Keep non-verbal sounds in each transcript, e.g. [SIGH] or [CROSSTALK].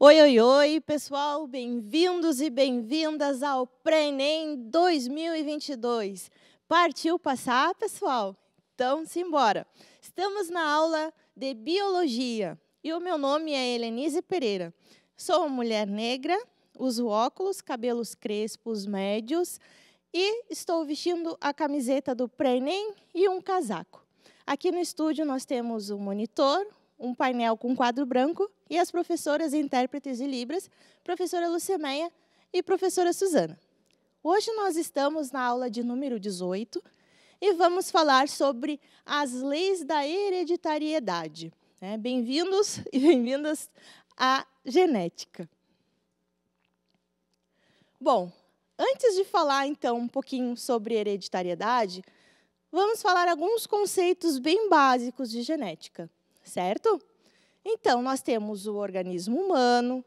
Oi, oi, oi, pessoal, bem-vindos e bem-vindas ao Prenem 2022. Partiu passar, pessoal? Então, simbora. Estamos na aula de biologia e o meu nome é Helenise Pereira. Sou uma mulher negra, uso óculos, cabelos crespos médios e estou vestindo a camiseta do Prenem e um casaco. Aqui no estúdio nós temos um monitor, um painel com quadro branco e as professoras intérpretes de Libras, professora Lucemeia e professora Suzana. Hoje nós estamos na aula de número 18 e vamos falar sobre as leis da hereditariedade. Né? Bem-vindos [LAUGHS] e bem-vindas à genética. Bom, antes de falar então um pouquinho sobre hereditariedade, vamos falar alguns conceitos bem básicos de genética certo? Então, nós temos o organismo humano,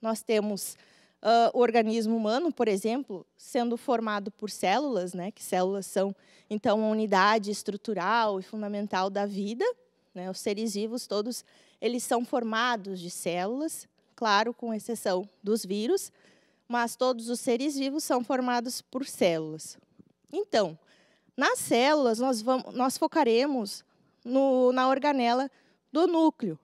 nós temos uh, o organismo humano, por exemplo, sendo formado por células, né? que células são, então, a unidade estrutural e fundamental da vida. Né? Os seres vivos todos, eles são formados de células, claro, com exceção dos vírus, mas todos os seres vivos são formados por células. Então, nas células, nós, vamos, nós focaremos no, na organela do núcleo.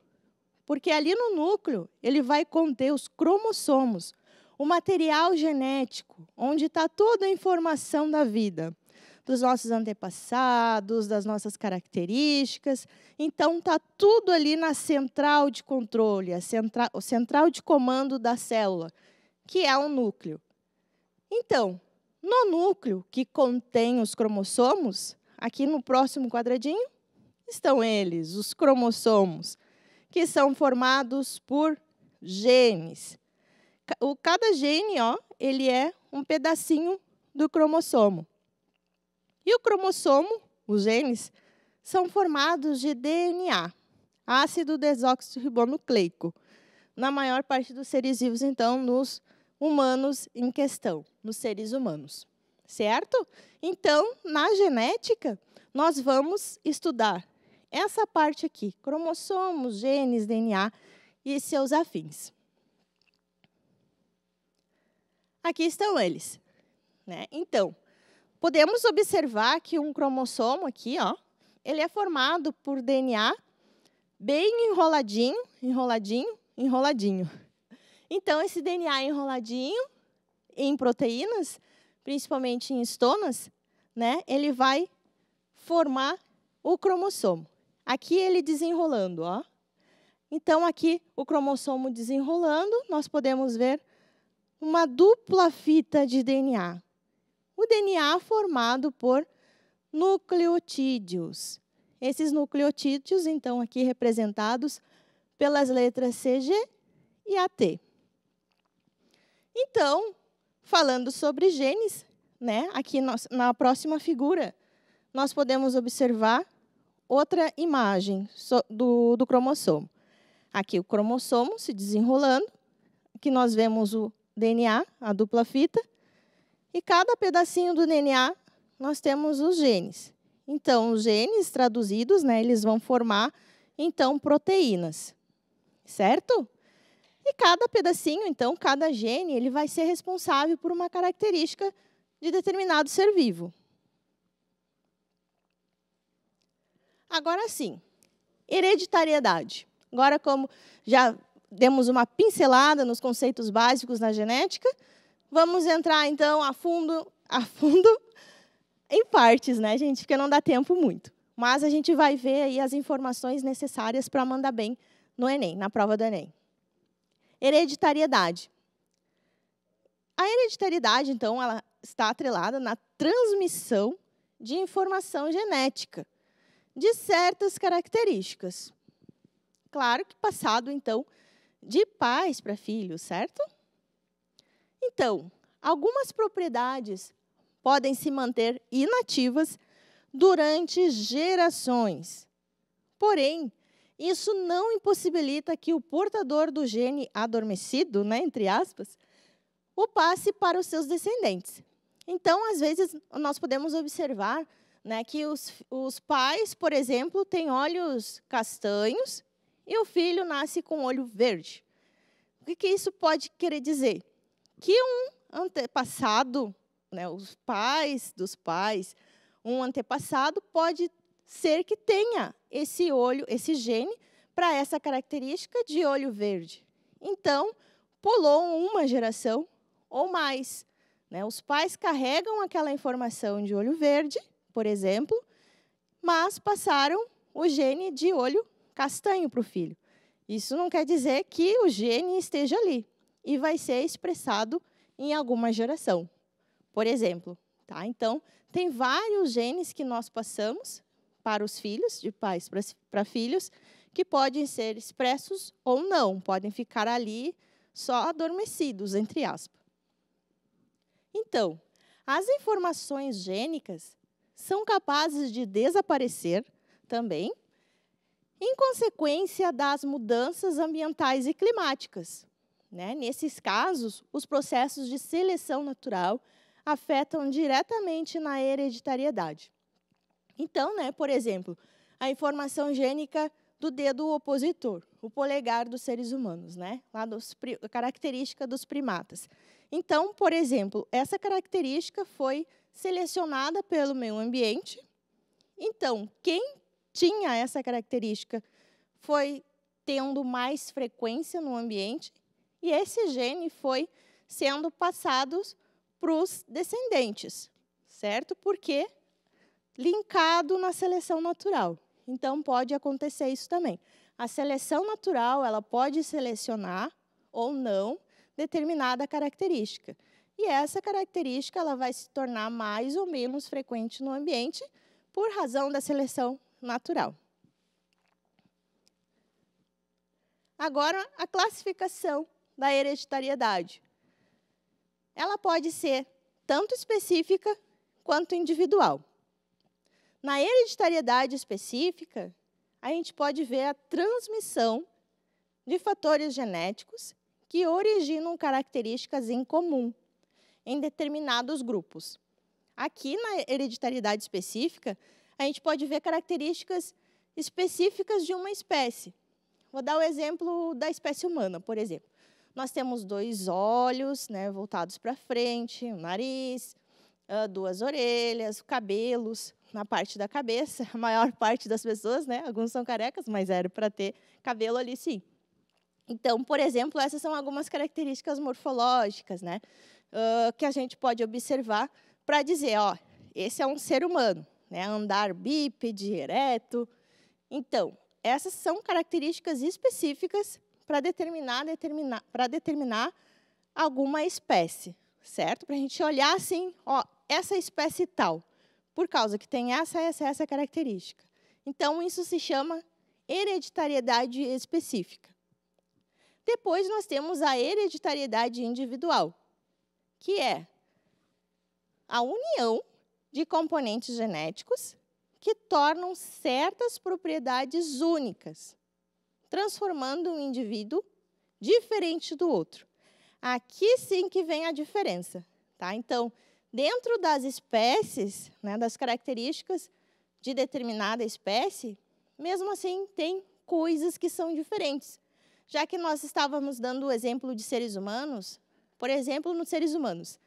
Porque ali no núcleo, ele vai conter os cromossomos, o material genético, onde está toda a informação da vida, dos nossos antepassados, das nossas características. Então, está tudo ali na central de controle, a centra, o central de comando da célula, que é o núcleo. Então, no núcleo que contém os cromossomos, aqui no próximo quadradinho, estão eles, os cromossomos, que são formados por genes. O, cada gene, ó, ele é um pedacinho do cromossomo. E o cromossomo, os genes, são formados de DNA, ácido desoxirribonucleico, na maior parte dos seres vivos, então, nos humanos em questão, nos seres humanos. Certo? Então, na genética, nós vamos estudar essa parte aqui, cromossomos, genes, DNA e seus afins. Aqui estão eles. Né? Então, podemos observar que um cromossomo aqui, ó, ele é formado por DNA bem enroladinho, enroladinho, enroladinho. Então, esse DNA enroladinho em proteínas, principalmente em estonas, né, ele vai formar o cromossomo. Aqui ele desenrolando, ó. Então, aqui o cromossomo desenrolando, nós podemos ver uma dupla fita de DNA. O DNA formado por nucleotídeos. Esses nucleotídeos, então, aqui representados pelas letras CG e AT. Então, falando sobre genes, né, aqui nós, na próxima figura, nós podemos observar outra imagem do, do cromossomo. Aqui o cromossomo se desenrolando, que nós vemos o DNA, a dupla fita, e cada pedacinho do DNA nós temos os genes. Então, os genes traduzidos, né, eles vão formar então proteínas. Certo? E cada pedacinho, então, cada gene, ele vai ser responsável por uma característica de determinado ser vivo. Agora sim, hereditariedade. Agora, como já demos uma pincelada nos conceitos básicos na genética, vamos entrar então a fundo, a fundo [LAUGHS] em partes, né, gente? Porque não dá tempo muito. Mas a gente vai ver aí as informações necessárias para mandar bem no Enem, na prova do Enem. Hereditariedade. A hereditariedade, então, ela está atrelada na transmissão de informação genética de certas características. Claro que passado, então, de pais para filhos, certo? Então, algumas propriedades podem se manter inativas durante gerações. Porém, isso não impossibilita que o portador do gene adormecido, né, entre aspas, o passe para os seus descendentes. Então, às vezes, nós podemos observar né, que os, os pais, por exemplo, têm olhos castanhos e o filho nasce com olho verde. O que, que isso pode querer dizer? Que um antepassado, né, os pais dos pais, um antepassado pode ser que tenha esse olho, esse gene, para essa característica de olho verde. Então, pulou uma geração ou mais. Né? Os pais carregam aquela informação de olho verde por exemplo, mas passaram o gene de olho castanho para o filho. Isso não quer dizer que o gene esteja ali e vai ser expressado em alguma geração, por exemplo. Tá? Então, tem vários genes que nós passamos para os filhos, de pais para, para filhos, que podem ser expressos ou não, podem ficar ali só adormecidos, entre aspas. Então, as informações gênicas são capazes de desaparecer também, em consequência das mudanças ambientais e climáticas. Né? Nesses casos, os processos de seleção natural afetam diretamente na hereditariedade. Então, né, por exemplo, a informação gênica do dedo opositor, o polegar dos seres humanos, né? Lá dos, a característica dos primatas. Então, por exemplo, essa característica foi selecionada pelo meio ambiente. Então, quem tinha essa característica foi tendo mais frequência no ambiente e esse gene foi sendo passado para os descendentes, certo? Porque linkado na seleção natural. Então pode acontecer isso também. A seleção natural, ela pode selecionar ou não determinada característica. E essa característica ela vai se tornar mais ou menos frequente no ambiente por razão da seleção natural. Agora, a classificação da hereditariedade. Ela pode ser tanto específica quanto individual. Na hereditariedade específica, a gente pode ver a transmissão de fatores genéticos que originam características em comum em determinados grupos. Aqui, na hereditariedade específica, a gente pode ver características específicas de uma espécie. Vou dar o exemplo da espécie humana, por exemplo. Nós temos dois olhos né, voltados para frente, o um nariz, ah, duas orelhas, cabelos na parte da cabeça. A maior parte das pessoas, né, alguns são carecas, mas era para ter cabelo ali sim. Então, por exemplo, essas são algumas características morfológicas, né? uh, que a gente pode observar para dizer, ó, esse é um ser humano, né? Andar bípede, ereto. Então, essas são características específicas para determinar, determinar, para determinar alguma espécie, certo? Para a gente olhar assim, ó, essa espécie tal, por causa que tem essa, essa, essa característica. Então, isso se chama hereditariedade específica. Depois, nós temos a hereditariedade individual, que é a união de componentes genéticos que tornam certas propriedades únicas, transformando um indivíduo diferente do outro. Aqui sim que vem a diferença. Tá? Então, dentro das espécies, né, das características de determinada espécie, mesmo assim tem coisas que são diferentes. Já que nós estávamos dando o exemplo de seres humanos, por exemplo, nos seres humanos.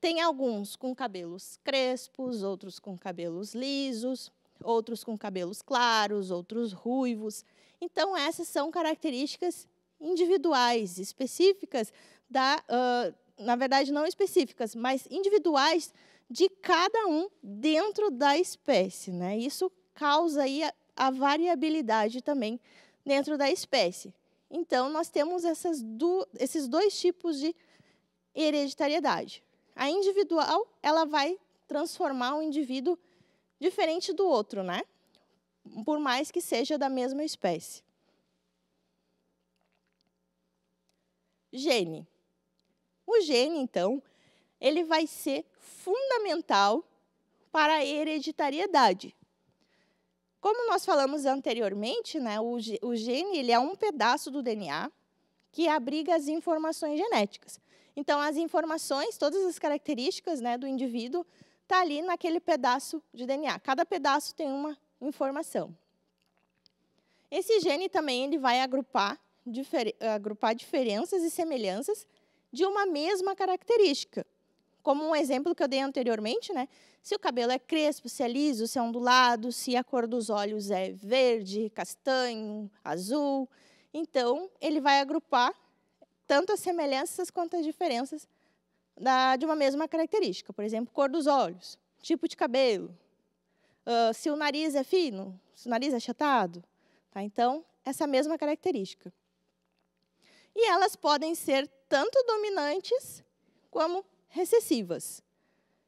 Tem alguns com cabelos crespos, outros com cabelos lisos, outros com cabelos claros, outros ruivos. Então, essas são características individuais, específicas da. Uh, na verdade, não específicas, mas individuais de cada um dentro da espécie. Né? Isso causa aí a, a variabilidade também dentro da espécie. Então, nós temos essas esses dois tipos de hereditariedade. A individual, ela vai transformar o um indivíduo diferente do outro, né? Por mais que seja da mesma espécie. Gene. O gene, então, ele vai ser fundamental para a hereditariedade. Como nós falamos anteriormente, né, o, o gene ele é um pedaço do DNA que abriga as informações genéticas. Então, as informações, todas as características né, do indivíduo, tá ali naquele pedaço de DNA. Cada pedaço tem uma informação. Esse gene também ele vai agrupar, difer agrupar diferenças e semelhanças de uma mesma característica. Como um exemplo que eu dei anteriormente, né? se o cabelo é crespo, se é liso, se é ondulado, se a cor dos olhos é verde, castanho, azul. Então, ele vai agrupar tanto as semelhanças quanto as diferenças da, de uma mesma característica. Por exemplo, cor dos olhos, tipo de cabelo, uh, se o nariz é fino, se o nariz é achatado. Tá? Então, essa mesma característica. E elas podem ser tanto dominantes como recessivas,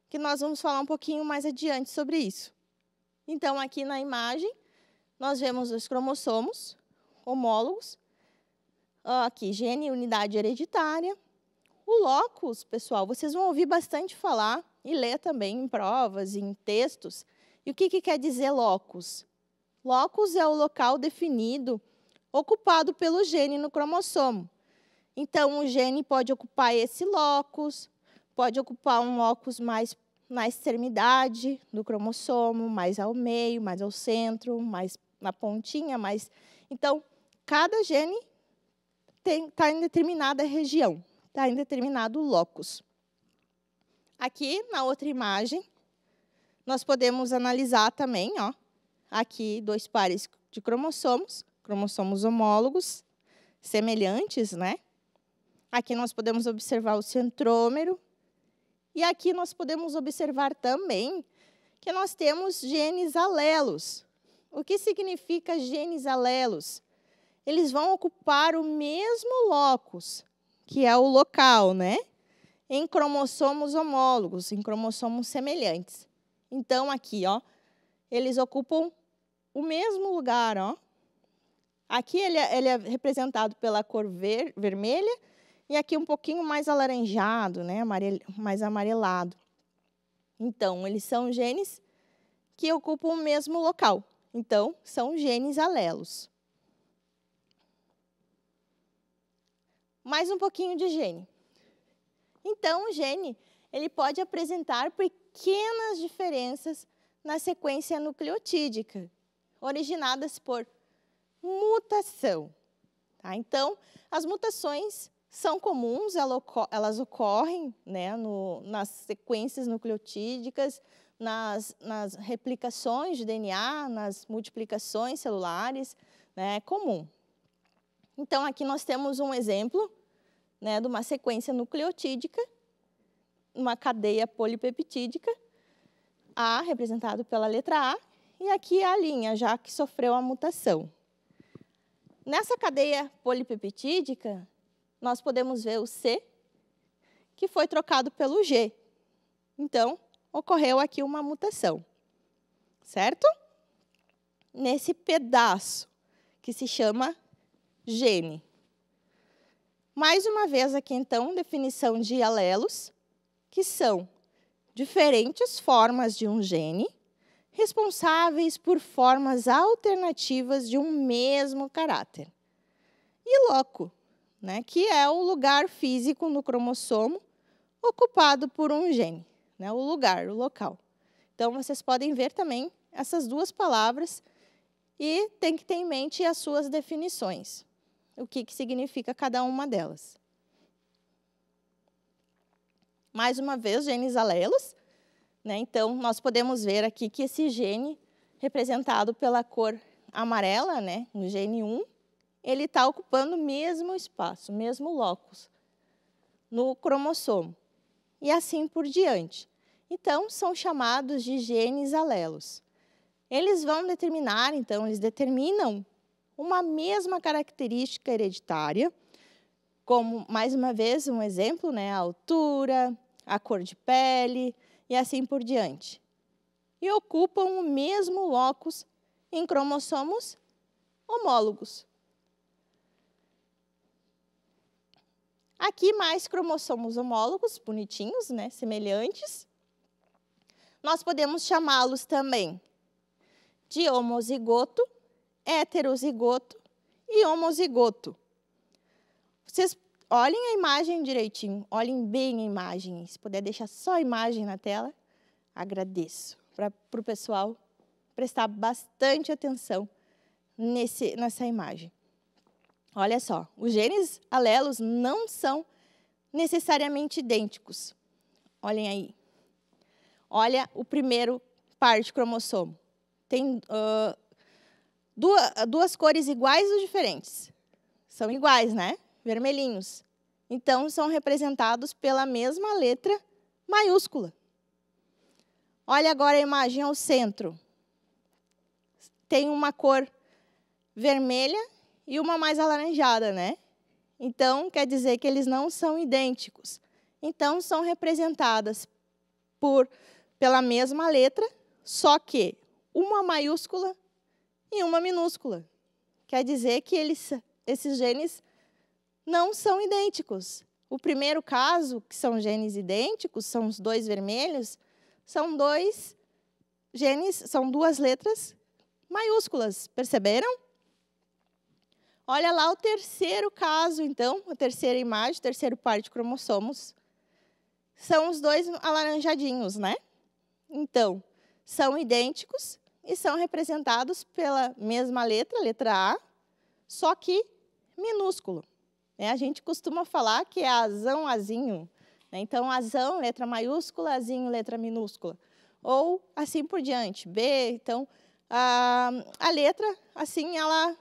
que nós vamos falar um pouquinho mais adiante sobre isso. Então, aqui na imagem, nós vemos os cromossomos homólogos, aqui, gene unidade hereditária. O locus, pessoal, vocês vão ouvir bastante falar e ler também em provas, em textos. E o que, que quer dizer locus? Locus é o local definido, ocupado pelo gene no cromossomo. Então, o gene pode ocupar esse locus, pode ocupar um locus mais na extremidade do cromossomo, mais ao meio, mais ao centro, mais na pontinha, mais. Então, cada gene está em determinada região, está em determinado locus. Aqui, na outra imagem, nós podemos analisar também, ó, aqui dois pares de cromossomos, cromossomos homólogos, semelhantes, né? Aqui nós podemos observar o centrômero. E aqui nós podemos observar também que nós temos genes alelos. O que significa genes alelos? eles vão ocupar o mesmo locus, que é o local, né? Em cromossomos homólogos, em cromossomos semelhantes. Então, aqui, ó, eles ocupam o mesmo lugar, ó. Aqui ele é, ele é representado pela cor ver, vermelha e aqui um pouquinho mais alaranjado, né, Amarelo, mais amarelado. Então, eles são genes que ocupam o mesmo local. Então, são genes alelos. mais um pouquinho de gene. Então, o gene ele pode apresentar pequenas diferenças na sequência nucleotídica, originadas por mutação. Tá? Então, as mutações são comuns, elas ocorrem né, no, nas sequências nucleotídicas, nas, nas, replicações de DNA, nas multiplicações celulares, né, é comum. Então, aqui nós temos um exemplo né, de uma sequência nucleotídica, uma cadeia polipeptídica, A, representado pela letra A, e aqui é a linha, já que sofreu a mutação. Nessa cadeia polipeptídica, nós podemos ver o C, que foi trocado pelo G. Então, ocorreu aqui uma mutação, certo? Nesse pedaço, que se chama gene. Mais uma vez aqui, então, definição de alelos, que são diferentes formas de um gene responsáveis por formas alternativas de um mesmo caráter. E loco, né, que é o lugar físico no cromossomo ocupado por um gene, né, o lugar, o local. Então, vocês podem ver também essas duas palavras e tem que ter em mente as suas definições o que, que significa cada uma delas. Mais uma vez, genes alelos. Né? Então, nós podemos ver aqui que esse gene, representado pela cor amarela, né? no gene 1, ele está ocupando o mesmo espaço, o mesmo locus no cromossomo. E assim por diante. Então, são chamados de genes alelos. Eles vão determinar, então, eles determinam uma mesma característica hereditária, como, mais uma vez, um exemplo, né, a altura, a cor de pele e assim por diante. E ocupam o mesmo locus em cromossomos homólogos. Aqui mais cromossomos homólogos, bonitinhos, né, semelhantes. Nós podemos chamá-los também de homozigoto heterozigoto e homozigoto. Vocês olhem a imagem direitinho, olhem bem a imagem. Se puder deixar só a imagem na tela, agradeço. Para o pessoal prestar bastante atenção nesse, nessa imagem. Olha só, os genes alelos não são necessariamente idênticos. Olhem aí. Olha o primeiro par de cromossomo. Tem uh, duas, duas cores iguais ou diferentes? São iguais, né? Vermelhinhos. Então, são representados pela mesma letra maiúscula. Olha agora a imagem ao centro. Tem uma cor vermelha e uma mais alaranjada, né? Então, quer dizer que eles não são idênticos. Então, são representadas por, pela mesma letra, só que uma maiúscula e uma minúscula. Quer dizer que eles, esses genes não são idênticos. O primeiro caso, que são genes idênticos, são os dois vermelhos, são dois genes, são duas letras maiúsculas, perceberam? Olha lá o terceiro caso, então, a terceira imagem, terceiro par de cromossomos. São os dois alaranjadinhos, né? Então, são idênticos, e são representados pela mesma letra, letra A, só que minúsculo. É, a gente costuma falar que é azão, azinho. Né? Então, azão, letra maiúscula, azinho, letra minúscula. Ou assim por diante, B. Então, a, a letra, assim, ela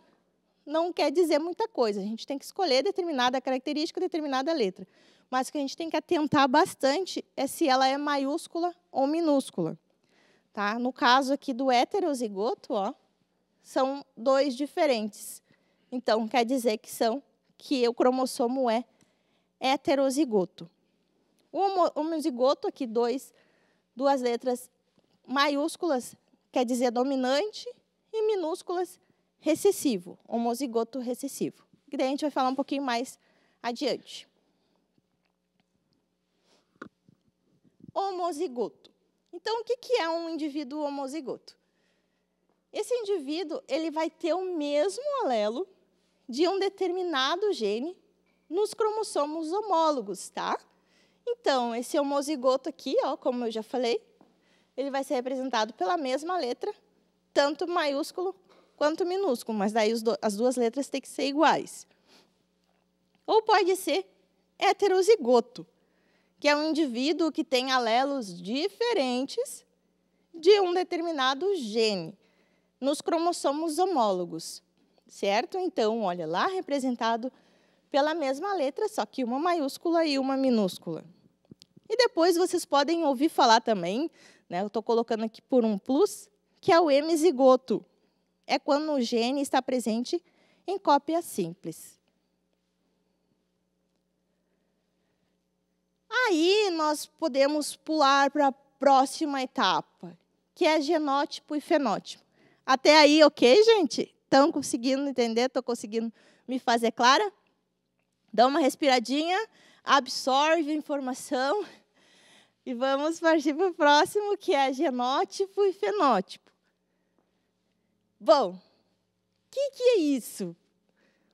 não quer dizer muita coisa. A gente tem que escolher determinada característica, determinada letra. Mas o que a gente tem que atentar bastante é se ela é maiúscula ou minúscula. Tá? No caso aqui do heterozigoto, ó, são dois diferentes. Então, quer dizer que são que o cromossomo é heterozigoto. O homozigoto, aqui dois, duas letras maiúsculas, quer dizer dominante, e minúsculas, recessivo, homozigoto recessivo. Que daí a gente vai falar um pouquinho mais adiante. Homozigoto. Então, o que é um indivíduo homozigoto? Esse indivíduo ele vai ter o mesmo alelo de um determinado gene nos cromossomos homólogos, tá? Então, esse homozigoto aqui, ó, como eu já falei, ele vai ser representado pela mesma letra, tanto maiúsculo quanto minúsculo, mas daí as duas letras têm que ser iguais. Ou pode ser heterozigoto, que é um indivíduo que tem alelos diferentes de um determinado gene nos cromossomos homólogos, certo? Então, olha lá representado pela mesma letra, só que uma maiúscula e uma minúscula. E depois vocês podem ouvir falar também, né, eu estou colocando aqui por um plus, que é o hemizigoto. É quando o gene está presente em cópia simples. Aí nós podemos pular para a próxima etapa, que é genótipo e fenótipo. Até aí, ok, gente? Estão conseguindo entender? Estou conseguindo me fazer clara? Dá uma respiradinha, absorve a informação [LAUGHS] e vamos partir para o próximo, que é genótipo e fenótipo. Bom, o que, que é isso?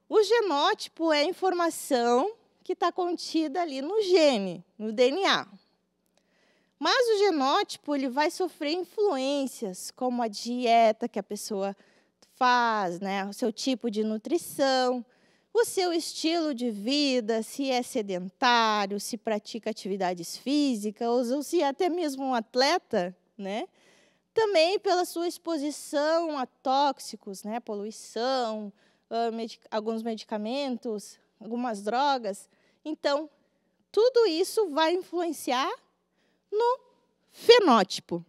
O genótipo é informação que está contida ali no gene, no DNA. Mas o genótipo ele vai sofrer influências, como a dieta que a pessoa faz, né? o seu tipo de nutrição, o seu estilo de vida, se é sedentário, se pratica atividades físicas, ou se é até mesmo um atleta, né? também pela sua exposição a tóxicos, né? poluição, ah, alguns medicamentos, algumas drogas. Então, tudo isso vai influenciar no fenótipo.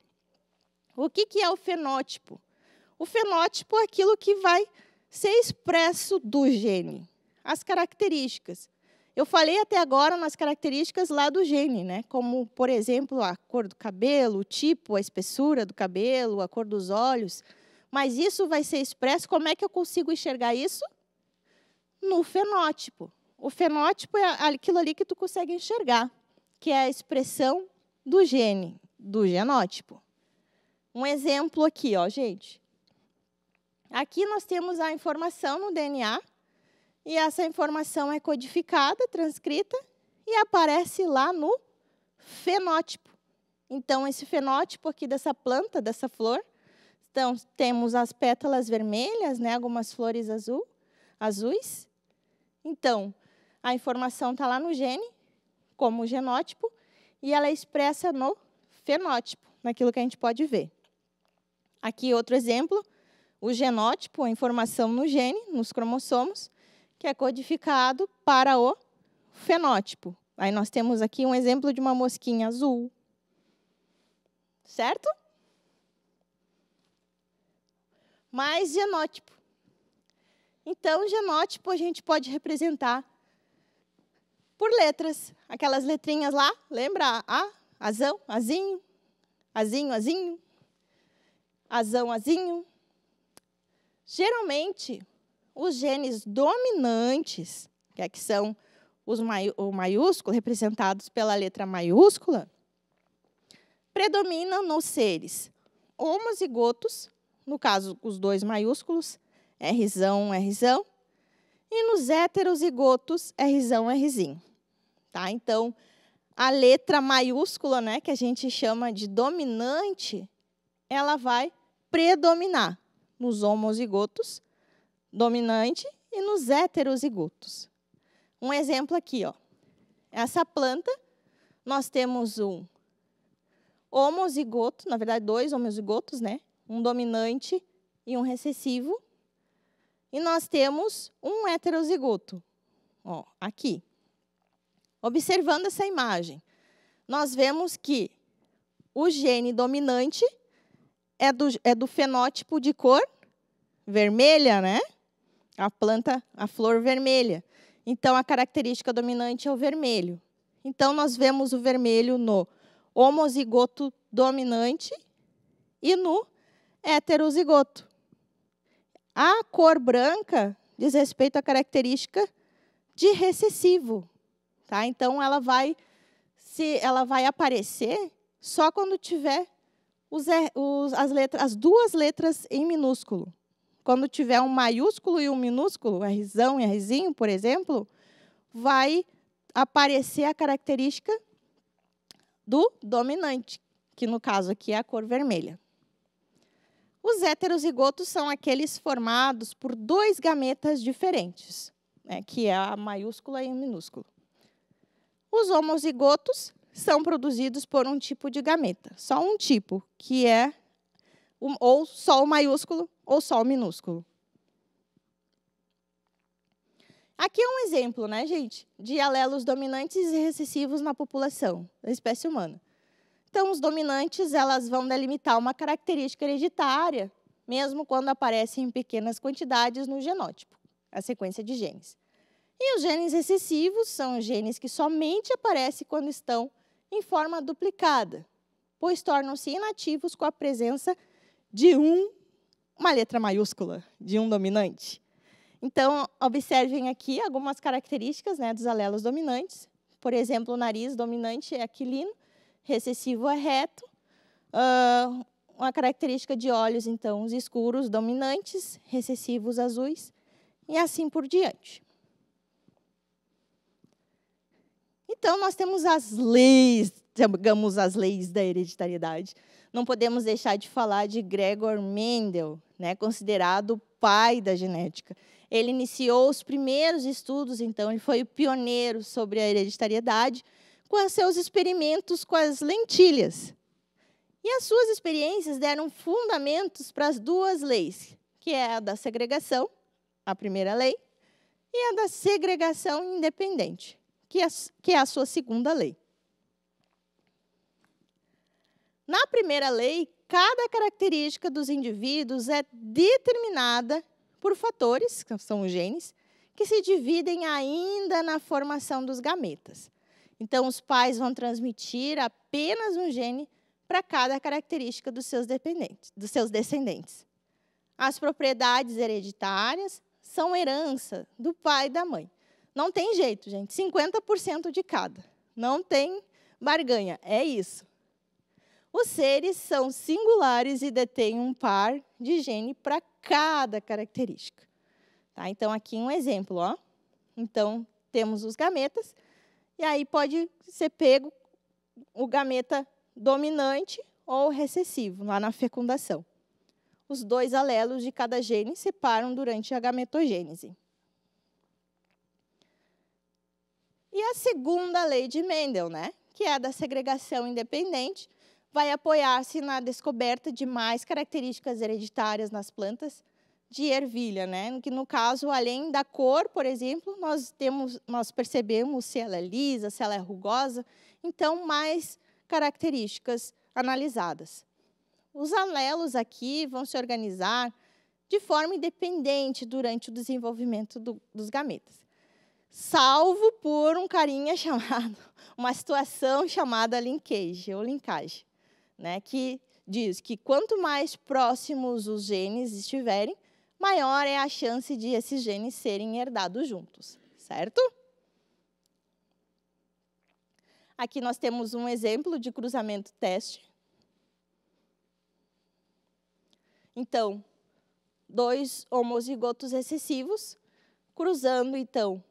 O que, que é o fenótipo? O fenótipo é aquilo que vai ser expresso do gene, as características. Eu falei até agora nas características lá do gene, né? como, por exemplo, a cor do cabelo, o tipo, a espessura do cabelo, a cor dos olhos. Mas isso vai ser expresso, como é que eu consigo enxergar isso? no fenótipo. O fenótipo é aquilo ali que tu consegue enxergar, que é a expressão do gene, do genótipo. Um exemplo aqui, ó, gente. Aqui nós temos a informação no DNA e essa informação é codificada, transcrita e aparece lá no fenótipo. Então, esse fenótipo aqui dessa planta, dessa flor, então temos as pétalas vermelhas, né, algumas flores azul, azuis, então, a informação está lá no gene, como o genótipo, e ela é expressa no fenótipo, naquilo que a gente pode ver. Aqui outro exemplo, o genótipo, a informação no gene, nos cromossomos, que é codificado para o fenótipo. Aí nós temos aqui um exemplo de uma mosquinha azul. Certo? Mais genótipo. Então, genótipo a gente pode representar por letras. Aquelas letrinhas lá, lembra? A, azão, azinho, azinho, azinho, azão, azinho. Geralmente, os genes dominantes, que é que são os mai, o maiúsculo, representados pela letra maiúscula, predominam nos seres homozigotos, no caso, os dois maiúsculos, Rzão, Rzão. E nos heterozigotos, Rzão, Rzinho. Tá? Então, a letra maiúscula, né, que a gente chama de dominante, ela vai predominar nos homozigotos, dominante, e nos heterozigotos. Um exemplo aqui, ó. Essa planta, nós temos um homozigoto, na verdade, dois homozigotos, né? Um dominante e um recessivo. E nós temos um heterozigoto, ó, aqui. Observando essa imagem, nós vemos que o gene dominante é do, é do fenótipo de cor vermelha, né? A planta, a flor vermelha. Então, a característica dominante é o vermelho. Então, nós vemos o vermelho no homozigoto dominante e no heterozigoto. A cor branca diz respeito à característica de recessivo, tá? Então ela vai se ela vai aparecer só quando tiver os, os, as, letras, as duas letras em minúsculo. Quando tiver um maiúsculo e um minúsculo, Rzão e Rzinho, por exemplo, vai aparecer a característica do dominante, que no caso aqui é a cor vermelha. Os heterozigotos são aqueles formados por dois gametas diferentes, né, que é a maiúscula e a minúscula. Os homozigotos são produzidos por um tipo de gameta, só um tipo, que é um, ou só o maiúsculo ou só o minúsculo. Aqui é um exemplo, né, gente, de alelos dominantes e recessivos na população da espécie humana. Então, os dominantes elas vão delimitar uma característica hereditária, mesmo quando aparecem em pequenas quantidades no genótipo, a sequência de genes. E os genes recessivos são genes que somente aparecem quando estão em forma duplicada, pois tornam-se inativos com a presença de um, uma letra maiúscula, de um dominante. Então, observem aqui algumas características né, dos alelos dominantes. Por exemplo, o nariz dominante é aquilino, recessivo é reto. Uh, uma característica de olhos, então, os escuros dominantes, recessivos azuis, e assim por diante. Então, nós temos as leis, digamos, as leis da hereditariedade. Não podemos deixar de falar de Gregor Mendel, né, considerado o pai da genética. Ele iniciou os primeiros estudos, então, ele foi o pioneiro sobre a hereditariedade, com seus experimentos com as lentilhas. E as suas experiências deram fundamentos para as duas leis, que é a da segregação, a primeira lei, e a da segregação independente, que é, que é a sua segunda lei. Na primeira lei, cada característica dos indivíduos é determinada por fatores, que são os genes, que se dividem ainda na formação dos gametas. Então, os pais vão transmitir apenas um gene para cada característica dos seus, dependentes, dos seus descendentes. As propriedades hereditárias são herança do pai e da mãe. Não tem jeito, gente. 50% de cada. Não tem barganha. É isso. Os seres são singulares e detêm um par de gene para cada característica. Tá? Então, aqui um exemplo. Ó. Então, temos os gametas e aí pode ser pego o gameta dominante ou recessivo, lá na fecundação. Os dois alelos de cada gene separam param durante a gametogênese. E a segunda lei de Mendel, né, que é a da segregação independente, vai apoiar-se na descoberta de mais características hereditárias nas plantas, de ervilha, né? Que no caso, além da cor, por exemplo, nós temos, nós percebemos se ela é lisa, se ela é rugosa, então mais características analisadas. Os alelos aqui vão se organizar de forma independente durante o desenvolvimento do, dos gametas, salvo por um carinha [LAUGHS] chamado, uma situação chamada linkage ou linkage, né? Que diz que quanto mais próximos os genes estiverem, maior é a chance de esses genes serem herdados juntos, certo? Aqui nós temos um exemplo de cruzamento teste. Então, dois homozigotos recessivos cruzando, então,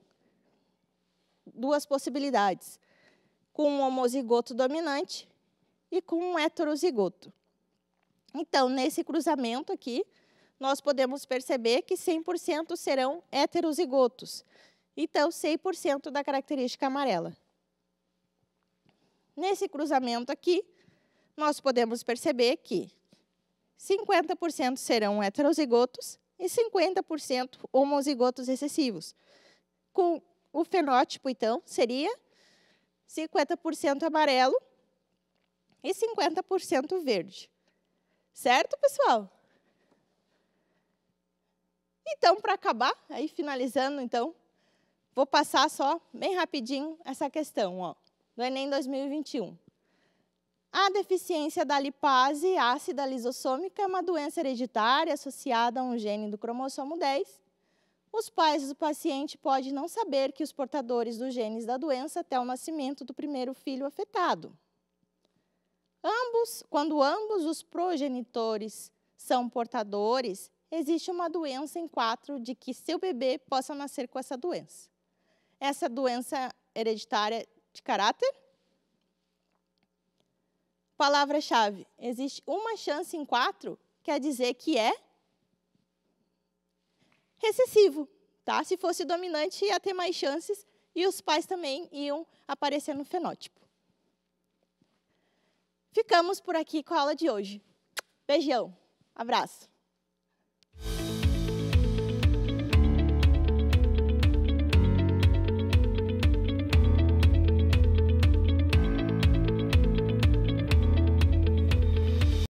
duas possibilidades, com um homozigoto dominante e com um heterozigoto. Então, nesse cruzamento aqui, nós podemos perceber que 100% serão heterozigotos. Então, 100% da característica amarela. Nesse cruzamento aqui, nós podemos perceber que 50% serão heterozigotos e 50% homozigotos recessivos. Com o fenótipo, então, seria 50% amarelo e 50% verde. Certo, pessoal? Então, para acabar, aí finalizando, então, vou passar só bem rapidinho essa questão, ó, do Enem 2021. A deficiência da lipase ácida lisossômica é uma doença hereditária associada a um gene do cromossomo 10. Os pais do paciente podem não saber que os portadores dos genes da doença até o nascimento do primeiro filho afetado. Ambos, quando ambos os progenitores são portadores, existe uma doença em quatro de que seu bebê possa nascer com essa doença. Essa doença hereditária de caráter? Palavra-chave: existe uma chance em quatro, quer dizer que é recessivo. Tá? Se fosse dominante, ia ter mais chances e os pais também iam aparecer no fenótipo. Ficamos por aqui com a aula de hoje. Beijão, abraço.